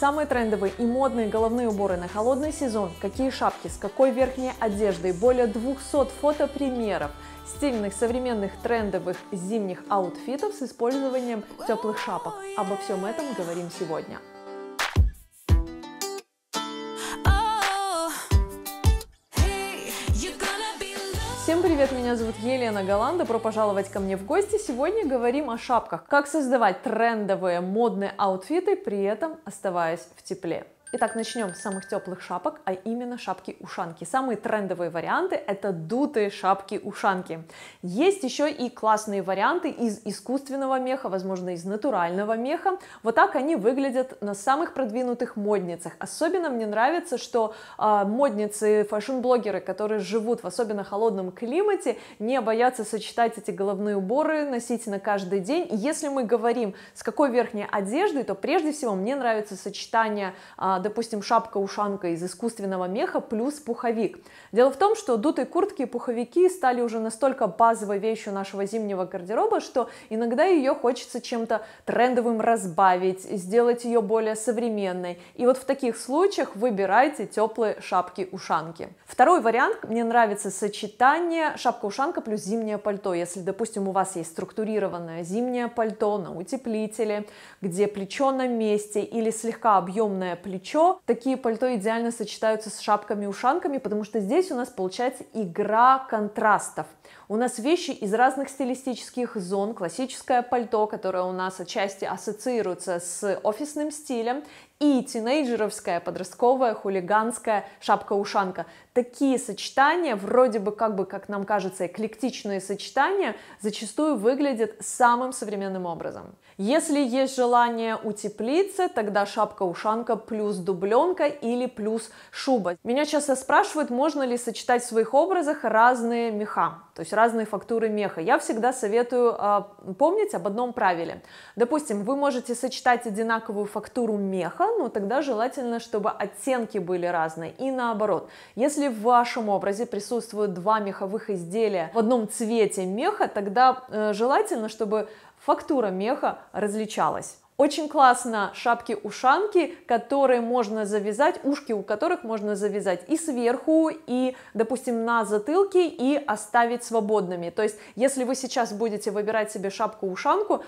Самые трендовые и модные головные уборы на холодный сезон, какие шапки, с какой верхней одеждой, более 200 фотопримеров стильных современных трендовых зимних аутфитов с использованием теплых шапок. Обо всем этом говорим сегодня. привет, меня зовут Елена Голанда, про пожаловать ко мне в гости. Сегодня говорим о шапках, как создавать трендовые модные аутфиты, при этом оставаясь в тепле. Итак, начнем с самых теплых шапок, а именно шапки-ушанки. Самые трендовые варианты – это дутые шапки-ушанки. Есть еще и классные варианты из искусственного меха, возможно, из натурального меха. Вот так они выглядят на самых продвинутых модницах. Особенно мне нравится, что э, модницы, фэшн-блогеры, которые живут в особенно холодном климате, не боятся сочетать эти головные уборы, носить на каждый день. И если мы говорим, с какой верхней одеждой, то прежде всего мне нравится сочетание э, допустим, шапка-ушанка из искусственного меха плюс пуховик. Дело в том, что дутые куртки и пуховики стали уже настолько базовой вещью нашего зимнего гардероба, что иногда ее хочется чем-то трендовым разбавить, сделать ее более современной. И вот в таких случаях выбирайте теплые шапки-ушанки. Второй вариант, мне нравится сочетание шапка-ушанка плюс зимнее пальто. Если, допустим, у вас есть структурированное зимнее пальто на утеплителе, где плечо на месте или слегка объемное плечо, еще такие пальто идеально сочетаются с шапками-ушанками, потому что здесь у нас получается игра контрастов. У нас вещи из разных стилистических зон, классическое пальто, которое у нас отчасти ассоциируется с офисным стилем, и тинейджеровская, подростковая, хулиганская шапка-ушанка. Такие сочетания, вроде бы как бы, как нам кажется, эклектичные сочетания, зачастую выглядят самым современным образом. Если есть желание утеплиться, тогда шапка-ушанка плюс дубленка или плюс шуба. Меня часто спрашивают, можно ли сочетать в своих образах разные меха, то есть разные фактуры меха. Я всегда советую э, помнить об одном правиле. Допустим, вы можете сочетать одинаковую фактуру меха, но тогда желательно, чтобы оттенки были разные. И наоборот, если в вашем образе присутствуют два меховых изделия в одном цвете меха, тогда э, желательно, чтобы фактура меха различалась. Очень классно шапки-ушанки, которые можно завязать, ушки у которых можно завязать и сверху, и, допустим, на затылке, и оставить свободными. То есть, если вы сейчас будете выбирать себе шапку-ушанку,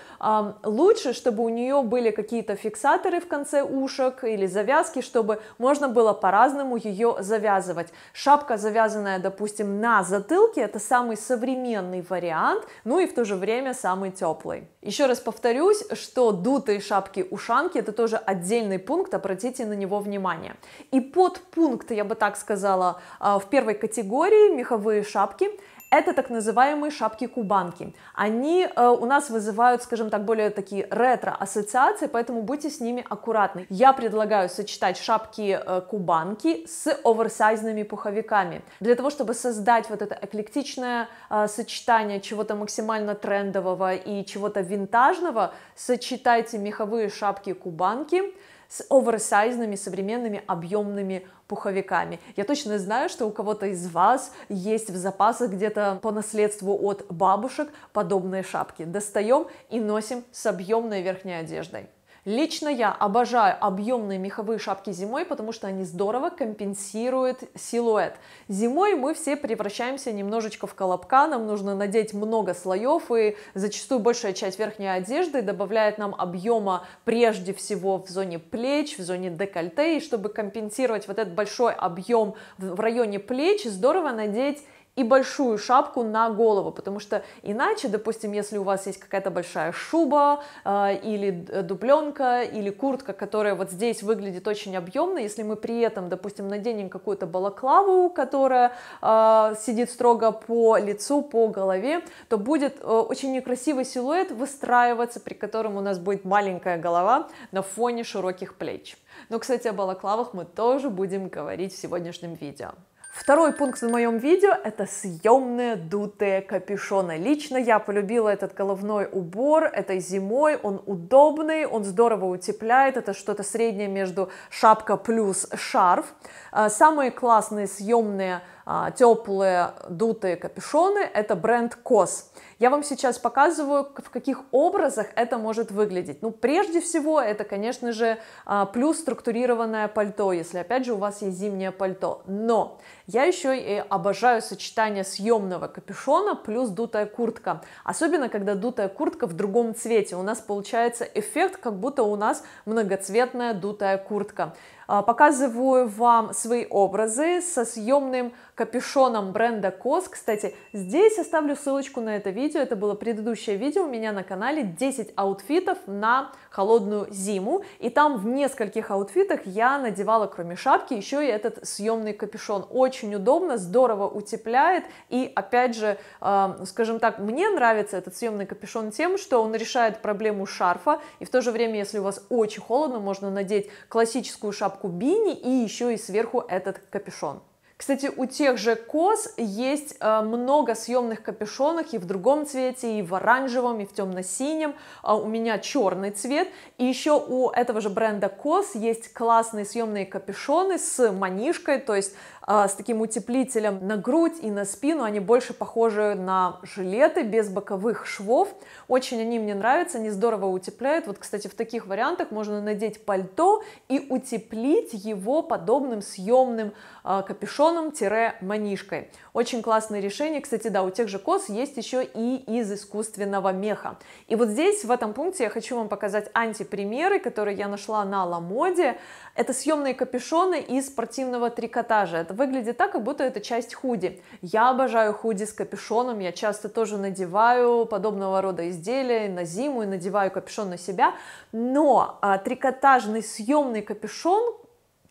лучше, чтобы у нее были какие-то фиксаторы в конце ушек или завязки, чтобы можно было по-разному ее завязывать. Шапка, завязанная, допустим, на затылке, это самый современный вариант, ну и в то же время самый теплый. Еще раз повторюсь, что дутые белые шапки-ушанки, это тоже отдельный пункт, обратите на него внимание. И под подпункт, я бы так сказала, а, в первой категории меховые шапки, это так называемые шапки-кубанки. Они э, у нас вызывают, скажем так, более такие ретро-ассоциации, поэтому будьте с ними аккуратны. Я предлагаю сочетать шапки-кубанки э, с оверсайзными пуховиками. Для того, чтобы создать вот это эклектичное э, сочетание чего-то максимально трендового и чего-то винтажного, сочетайте меховые шапки-кубанки с оверсайзными современными объемными пуховиками. Я точно знаю, что у кого-то из вас есть в запасах где-то по наследству от бабушек подобные шапки. Достаем и носим с объемной верхней одеждой. Лично я обожаю объемные меховые шапки зимой, потому что они здорово компенсируют силуэт. Зимой мы все превращаемся немножечко в колобка, нам нужно надеть много слоев, и зачастую большая часть верхней одежды добавляет нам объема прежде всего в зоне плеч, в зоне декольте, и чтобы компенсировать вот этот большой объем в районе плеч, здорово надеть и большую шапку на голову, потому что иначе, допустим, если у вас есть какая-то большая шуба э, или э, дубленка или куртка, которая вот здесь выглядит очень объемно, если мы при этом, допустим, наденем какую-то балаклаву, которая э, сидит строго по лицу, по голове, то будет э, очень некрасивый силуэт выстраиваться, при котором у нас будет маленькая голова на фоне широких плеч. Но, ну, кстати, о балаклавах мы тоже будем говорить в сегодняшнем видео. Второй пункт в моем видео – это съемные дутые капюшоны. Лично я полюбила этот головной убор этой зимой, он удобный, он здорово утепляет, это что-то среднее между шапка плюс шарф. А, самые классные съемные а, теплые дутые капюшоны, это бренд COS. Я вам сейчас показываю, в каких образах это может выглядеть. Ну, прежде всего, это, конечно же, а, плюс структурированное пальто, если, опять же, у вас есть зимнее пальто. Но я еще и обожаю сочетание съемного капюшона плюс дутая куртка. Особенно, когда дутая куртка в другом цвете. У нас получается эффект, как будто у нас многоцветная дутая куртка. А, показываю вам свои образы со съемным капюшоном бренда COS. Кстати, здесь оставлю ссылочку на это видео. Это было предыдущее видео у меня на канале 10 аутфитов на холодную зиму. И там в нескольких аутфитах я надевала, кроме шапки, еще и этот съемный капюшон. Очень удобно, здорово утепляет. И опять же, э, скажем так, мне нравится этот съемный капюшон тем, что он решает проблему шарфа. И в то же время, если у вас очень холодно, можно надеть классическую шапку шапку бини и еще и сверху этот капюшон. Кстати, у тех же коз есть э, много съемных капюшонов и в другом цвете, и в оранжевом, и в темно-синем. А у меня черный цвет. И еще у этого же бренда коз есть классные съемные капюшоны с манишкой, то есть а, с таким утеплителем на грудь и на спину. Они больше похожи на жилеты без боковых швов. Очень они мне нравятся, они здорово утепляют. Вот, кстати, в таких вариантах можно надеть пальто и утеплить его подобным съемным а, капюшоном-манишкой. Очень классное решение. Кстати, да, у тех же кос есть еще и из искусственного меха. И вот здесь, в этом пункте, я хочу вам показать антипримеры, которые я нашла на Ламоде. Это съемные капюшоны из спортивного трикотажа. Это выглядит так, как будто это часть худи. Я обожаю худи с капюшоном, я часто тоже надеваю подобного рода изделия на зиму и надеваю капюшон на себя, но а, трикотажный съемный капюшон,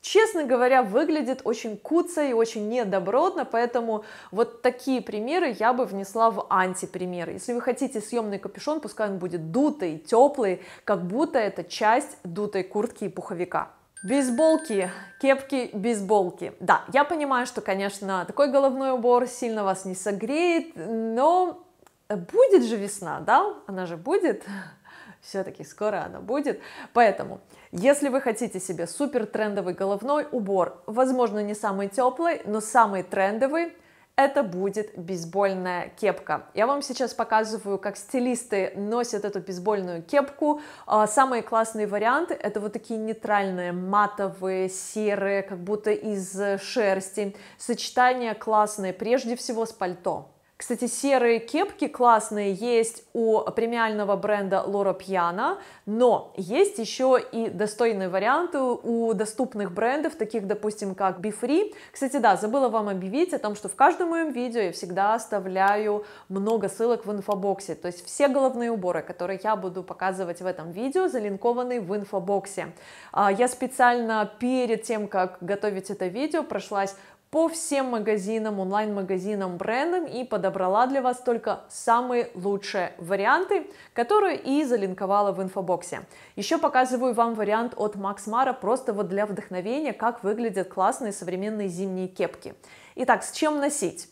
честно говоря, выглядит очень куца и очень недобротно, поэтому вот такие примеры я бы внесла в антипримеры. Если вы хотите съемный капюшон, пускай он будет дутый, теплый, как будто это часть дутой куртки и пуховика. Бейсболки, кепки, бейсболки. Да, я понимаю, что, конечно, такой головной убор сильно вас не согреет, но будет же весна, да? Она же будет. Все-таки скоро она будет. Поэтому, если вы хотите себе супер трендовый головной убор, возможно, не самый теплый, но самый трендовый – это будет бейсбольная кепка. Я вам сейчас показываю, как стилисты носят эту бейсбольную кепку. А, Самые классные варианты это вот такие нейтральные, матовые, серые, как будто из шерсти. Сочетание классное, прежде всего с пальто. Кстати, серые кепки классные есть у премиального бренда Лора Пьяна, но есть еще и достойные варианты у доступных брендов, таких, допустим, как Бифри. Кстати, да, забыла вам объявить о том, что в каждом моем видео я всегда оставляю много ссылок в инфобоксе, то есть все головные уборы, которые я буду показывать в этом видео, залинкованы в инфобоксе. А, я специально перед тем, как готовить это видео, прошлась по всем магазинам, онлайн-магазинам, брендам и подобрала для вас только самые лучшие варианты, которые и залинковала в инфобоксе. Еще показываю вам вариант от Макс Мара просто вот для вдохновения, как выглядят классные современные зимние кепки. Итак, с чем носить?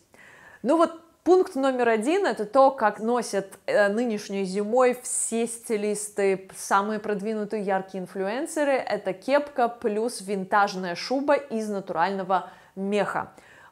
Ну вот Пункт номер один – это то, как носят э, нынешней зимой все стилисты, самые продвинутые яркие инфлюенсеры. Это кепка плюс винтажная шуба из натурального меха.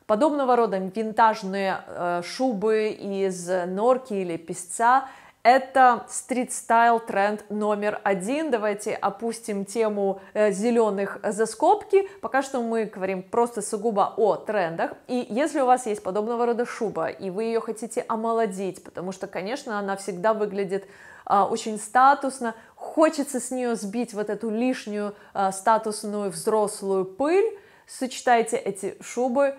Подобного рода винтажные э, шубы из норки или песца это стрит-стайл тренд номер один. Давайте опустим тему э, зеленых за скобки. Пока что мы говорим просто сугубо о трендах. И если у вас есть подобного рода шуба, и вы ее хотите омолодить, потому что, конечно, она всегда выглядит а, очень статусно, хочется с нее сбить вот эту лишнюю а, статусную взрослую пыль, сочетайте эти шубы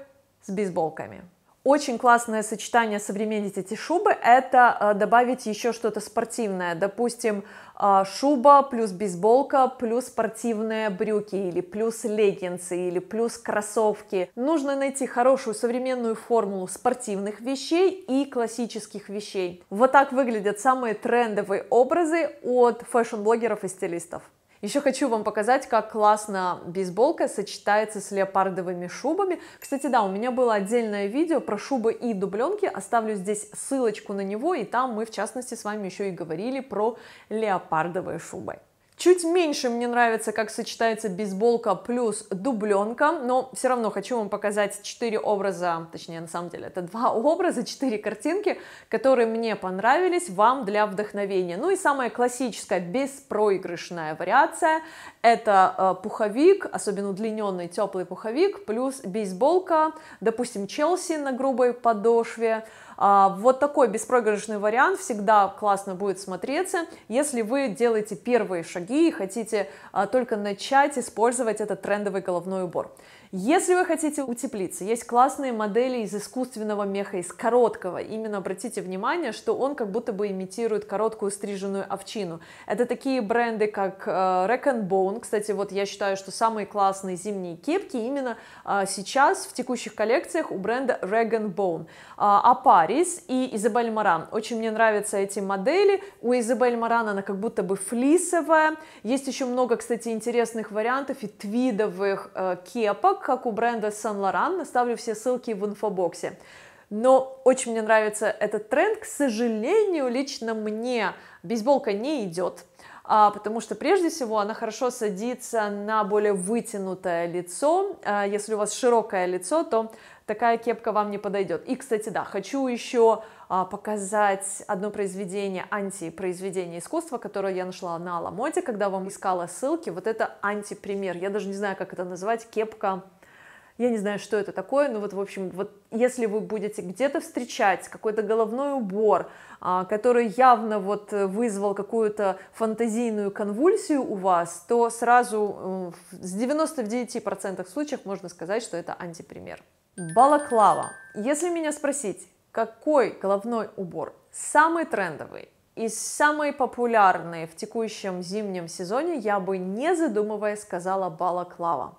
с бейсболками. Очень классное сочетание современнить эти шубы – это э, добавить еще что-то спортивное. Допустим, э, шуба плюс бейсболка плюс спортивные брюки или плюс леггинсы или плюс кроссовки. Нужно найти хорошую современную формулу спортивных вещей и классических вещей. Вот так выглядят самые трендовые образы от фэшн-блогеров и стилистов. Еще хочу вам показать, как классно бейсболка сочетается с леопардовыми шубами. Кстати, да, у меня было отдельное видео про шубы и дубленки, оставлю здесь ссылочку на него, и там мы, в частности, с вами еще и говорили про леопардовые шубы. Чуть меньше мне нравится, как сочетается бейсболка плюс дубленка, но все равно хочу вам показать четыре образа, точнее, на самом деле, это два образа, четыре картинки, которые мне понравились вам для вдохновения. Ну и самая классическая, беспроигрышная вариация – это э, пуховик, особенно удлиненный теплый пуховик, плюс бейсболка, допустим, Челси на грубой подошве, а, вот такой беспроигрышный вариант всегда классно будет смотреться, если вы делаете первые шаги и хотите а, только начать использовать этот трендовый головной убор. Если вы хотите утеплиться, есть классные модели из искусственного меха, из короткого. Именно обратите внимание, что он как будто бы имитирует короткую стриженную овчину. Это такие бренды, как э, Rack and Bone. Кстати, вот я считаю, что самые классные зимние кепки именно э, сейчас в текущих коллекциях у бренда Rag and Bone. Э, Апарис и Изабель Маран. Очень мне нравятся эти модели. У Изабель Маран она как будто бы флисовая. Есть еще много, кстати, интересных вариантов и твидовых кепок, как у бренда Saint Laurent. Оставлю все ссылки в инфобоксе. Но очень мне нравится этот тренд. К сожалению, лично мне бейсболка не идет, а, потому что прежде всего она хорошо садится на более вытянутое лицо. А, если у вас широкое лицо, то такая кепка вам не подойдет. И, кстати, да, хочу еще а, показать одно произведение, антипроизведение искусства, которое я нашла на Аламоде, когда вам искала ссылки. Вот это антипример. Я даже не знаю, как это назвать. Кепка я не знаю, что это такое, но вот, в общем, вот если вы будете где-то встречать какой-то головной убор, а, который явно вот вызвал какую-то фантазийную конвульсию у вас, то сразу э, с 99% случаев можно сказать, что это антипример. Балаклава. Если меня спросить, какой головной убор самый трендовый и самый популярный в текущем зимнем сезоне, я бы не задумываясь сказала балаклава.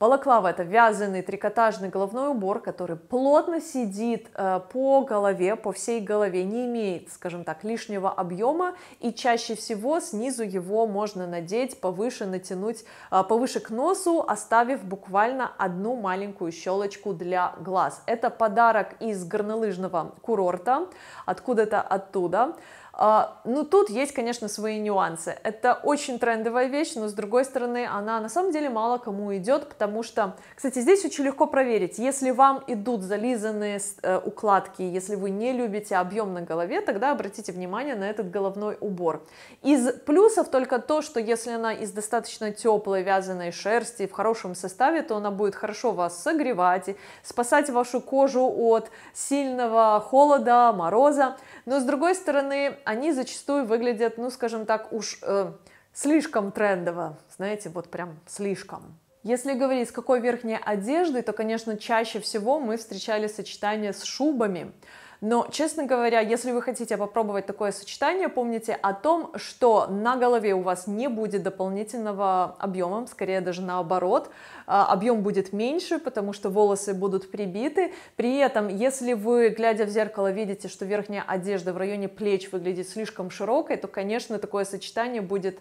Балаклава – это вязаный трикотажный головной убор, который плотно сидит э, по голове, по всей голове, не имеет, скажем так, лишнего объема, и чаще всего снизу его можно надеть, повыше натянуть, э, повыше к носу, оставив буквально одну маленькую щелочку для глаз. Это подарок из горнолыжного курорта, откуда-то оттуда. А, ну, тут есть, конечно, свои нюансы. Это очень трендовая вещь, но, с другой стороны, она на самом деле мало кому идет, потому что, кстати, здесь очень легко проверить. Если вам идут зализанные э, укладки, если вы не любите объем на голове, тогда обратите внимание на этот головной убор. Из плюсов только то, что если она из достаточно теплой вязаной шерсти, в хорошем составе, то она будет хорошо вас согревать, и спасать вашу кожу от сильного холода, мороза. Но, с другой стороны, они зачастую выглядят, ну, скажем так, уж э, слишком трендово, знаете, вот прям слишком. Если говорить, с какой верхней одежды, то, конечно, чаще всего мы встречали сочетание с шубами. Но, честно говоря, если вы хотите попробовать такое сочетание, помните о том, что на голове у вас не будет дополнительного объема, скорее даже наоборот, а, объем будет меньше, потому что волосы будут прибиты. При этом, если вы, глядя в зеркало, видите, что верхняя одежда в районе плеч выглядит слишком широкой, то, конечно, такое сочетание будет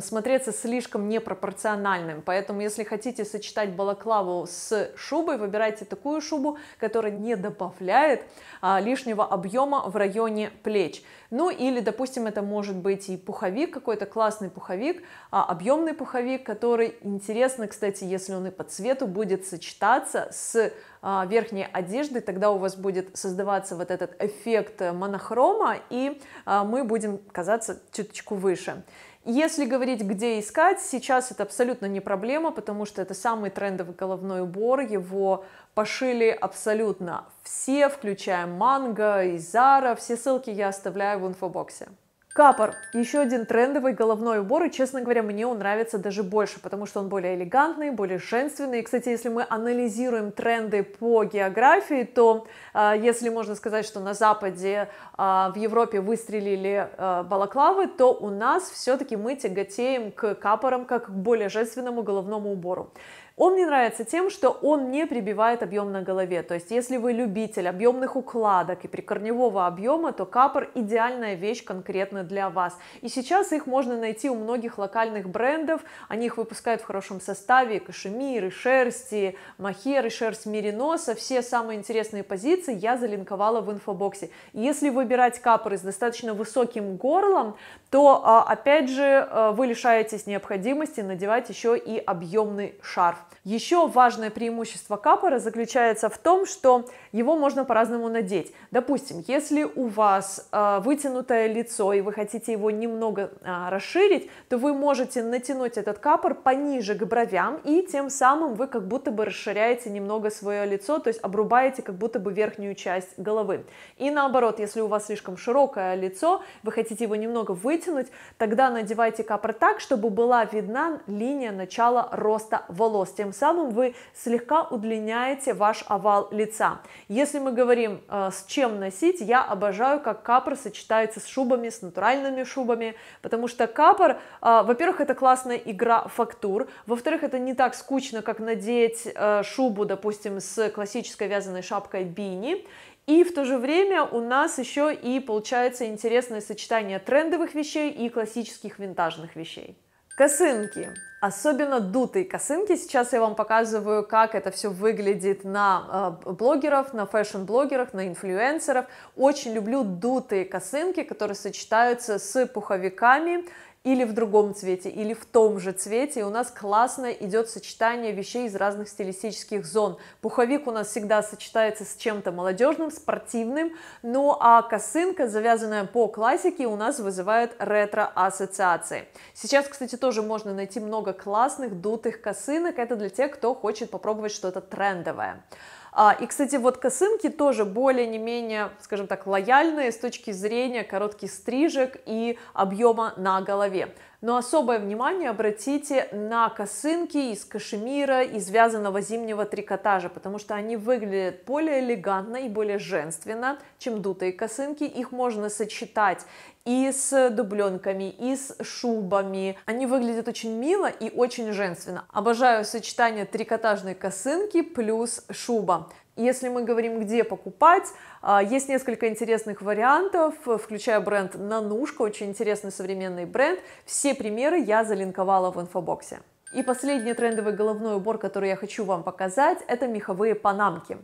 смотреться слишком непропорциональным. Поэтому, если хотите сочетать балаклаву с шубой, выбирайте такую шубу, которая не добавляет а, лишнего объема в районе плеч. Ну или, допустим, это может быть и пуховик, какой-то классный пуховик, а, объемный пуховик, который интересно, кстати, если он и по цвету будет сочетаться с а, верхней одежды, тогда у вас будет создаваться вот этот эффект э, монохрома, и а, мы будем казаться чуточку выше. Если говорить, где искать, сейчас это абсолютно не проблема, потому что это самый трендовый головной убор, его пошили абсолютно все, включая Манго и Зара, все ссылки я оставляю в инфобоксе. Капор. Еще один трендовый головной убор, и, честно говоря, мне он нравится даже больше, потому что он более элегантный, более женственный. И, кстати, если мы анализируем тренды по географии, то э, если можно сказать, что на Западе э, в Европе выстрелили э, балаклавы, то у нас все-таки мы тяготеем к капорам как к более женственному головному убору. Он мне нравится тем, что он не прибивает объем на голове. То есть, если вы любитель объемных укладок и прикорневого объема, то капор идеальная вещь конкретно для вас. И сейчас их можно найти у многих локальных брендов. Они их выпускают в хорошем составе. Кашемиры, шерсти, махеры, шерсть мериноса. Все самые интересные позиции я залинковала в инфобоксе. Если выбирать капоры с достаточно высоким горлом, то, а, опять же, э, вы лишаетесь необходимости надевать еще и объемный шарф. Еще важное преимущество капора заключается в том, что его можно по-разному надеть. Допустим, если у вас э, вытянутое лицо и вы хотите его немного а, расширить, то вы можете натянуть этот капор пониже к бровям, и тем самым вы как будто бы расширяете немного свое лицо, то есть обрубаете как будто бы верхнюю часть головы. И наоборот, если у вас слишком широкое лицо, вы хотите его немного вытянуть, вытянуть, тогда надевайте капор так, чтобы была видна линия начала роста волос. Тем самым вы слегка удлиняете ваш овал лица. Если мы говорим, э, с чем носить, я обожаю, как капор сочетается с шубами, с натуральными шубами, потому что капор, э, во-первых, это классная игра фактур, во-вторых, это не так скучно, как надеть э, шубу, допустим, с классической вязаной шапкой бини, и в то же время у нас еще и получается интересное сочетание трендовых вещей и классических винтажных вещей. Косынки. Особенно дутые косынки. Сейчас я вам показываю, как это все выглядит на э, блогеров, на фэшн-блогерах, на инфлюенсеров. Очень люблю дутые косынки, которые сочетаются с пуховиками или в другом цвете, или в том же цвете. И у нас классно идет сочетание вещей из разных стилистических зон. Пуховик у нас всегда сочетается с чем-то молодежным, спортивным. Ну а косынка, завязанная по классике, у нас вызывает ретро-ассоциации. Сейчас, кстати, тоже можно найти много классных дутых косынок. Это для тех, кто хочет попробовать что-то трендовое. А, и, кстати, вот косынки тоже более менее, скажем так, лояльные с точки зрения коротких стрижек и объема на голове. Но особое внимание обратите на косынки из кашемира и вязаного зимнего трикотажа, потому что они выглядят более элегантно и более женственно, чем дутые косынки. Их можно сочетать и с дубленками, и с шубами. Они выглядят очень мило и очень женственно. Обожаю сочетание трикотажной косынки плюс шуба. Если мы говорим, где покупать, а, есть несколько интересных вариантов, включая бренд «Нанушка», очень интересный современный бренд. Все примеры я залинковала в инфобоксе. И последний трендовый головной убор, который я хочу вам показать, это меховые панамки.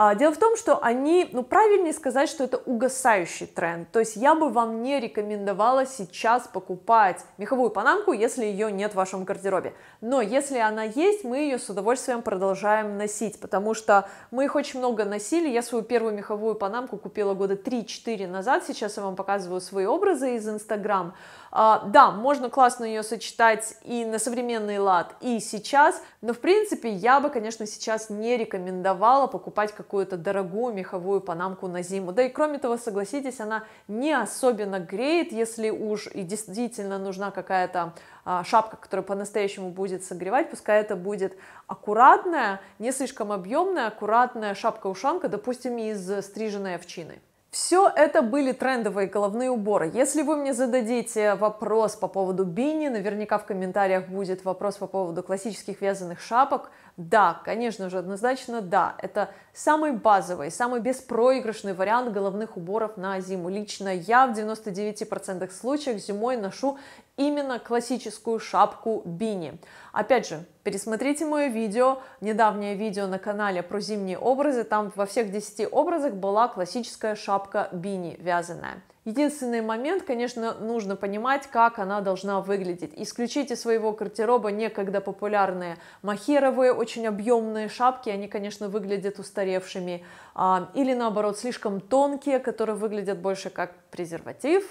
А, дело в том, что они, ну правильнее сказать, что это угасающий тренд. То есть я бы вам не рекомендовала сейчас покупать меховую панамку, если ее нет в вашем гардеробе. Но если она есть, мы ее с удовольствием продолжаем носить, потому что мы их очень много носили. Я свою первую меховую панамку купила года 3-4 назад. Сейчас я вам показываю свои образы из Инстаграм. А, да, можно классно ее сочетать и на современный лад, и сейчас, но в принципе я бы, конечно, сейчас не рекомендовала покупать как какую-то дорогую меховую панамку на зиму. Да и кроме того, согласитесь, она не особенно греет, если уж и действительно нужна какая-то а, шапка, которая по-настоящему будет согревать, пускай это будет аккуратная, не слишком объемная, аккуратная шапка-ушанка, допустим, из стриженной овчины. Все это были трендовые головные уборы. Если вы мне зададите вопрос по поводу бини, наверняка в комментариях будет вопрос по поводу классических вязаных шапок. Да, конечно же, однозначно да. Это самый базовый, самый беспроигрышный вариант головных уборов на зиму. Лично я в 99% случаев зимой ношу именно классическую шапку бини. Опять же, пересмотрите мое видео, недавнее видео на канале про зимние образы, там во всех 10 образах была классическая шапка бини вязаная. Единственный момент, конечно, нужно понимать, как она должна выглядеть. Исключите своего гардероба некогда популярные махеровые, очень объемные шапки, они, конечно, выглядят устаревшими. А, или, наоборот, слишком тонкие, которые выглядят больше как презерватив,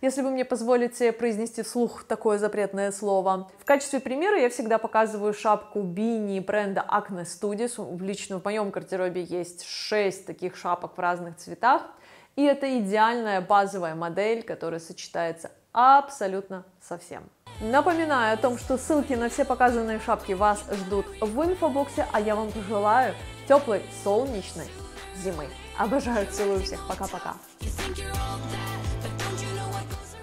если вы мне позволите произнести вслух такое запретное слово. В качестве примера я всегда показываю шапку Бини бренда Acne Studios. Лично в моем гардеробе есть 6 таких шапок в разных цветах. И это идеальная базовая модель, которая сочетается абсолютно со всем. Напоминаю о том, что ссылки на все показанные шапки вас ждут в инфобоксе, а я вам пожелаю теплой, солнечной зимы. Обожаю, целую всех, пока-пока.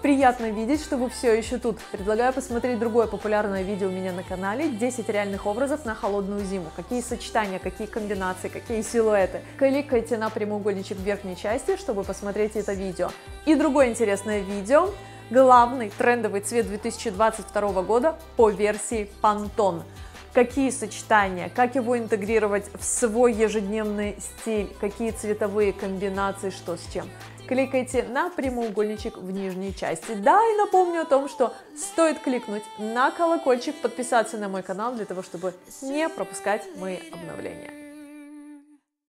Приятно видеть, что вы все еще тут. Предлагаю посмотреть другое популярное видео у меня на канале 10 реальных образов на холодную зиму. Какие сочетания, какие комбинации, какие силуэты. Кликайте на прямоугольничек в верхней части, чтобы посмотреть это видео. И другое интересное видео главный трендовый цвет 2022 года по версии Pantone. Какие сочетания, как его интегрировать в свой ежедневный стиль, какие цветовые комбинации, что с чем кликайте на прямоугольничек в нижней части. Да, и напомню о том, что стоит кликнуть на колокольчик, подписаться на мой канал для того, чтобы не пропускать мои обновления.